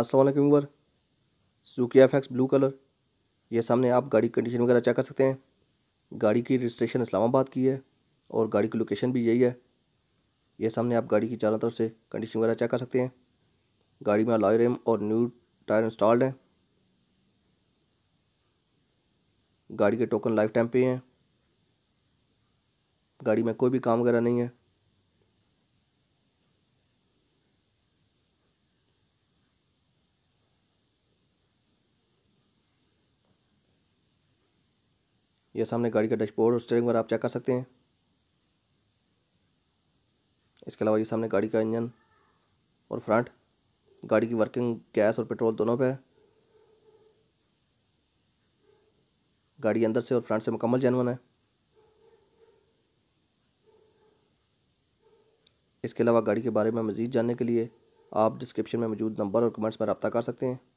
असलम वर सुकिया फैक्स ब्लू कलर ये सामने आप गाड़ी कंडीशन वगैरह चेक कर सकते हैं गाड़ी की रजिस्ट्रेशन इस्लामाबाद की है और गाड़ी की लोकेशन भी यही है ये सामने आप गाड़ी की चारों तरफ से कंडीशन वगैरह चेक कर सकते हैं गाड़ी में लॉय रेम और न्यू टायर इंस्टॉल्ड हैं गाड़ी के टोकन लाइफ टाइम पे हैं गाड़ी में कोई भी काम वगैरह नहीं है ये सामने गाड़ी का डैशबोर्ड और स्टेयरिंग वगैरह आप चेक कर सकते हैं इसके अलावा ये सामने गाड़ी का इंजन और फ्रंट गाड़ी की वर्किंग गैस और पेट्रोल दोनों पे है गाड़ी अंदर से और फ्रंट से मुकम्मल जैनवन है इसके अलावा गाड़ी के बारे में मज़ीद जानने के लिए आप डिस्क्रिप्शन में मौजूद नंबर और कमेंट्स में रबता कर सकते हैं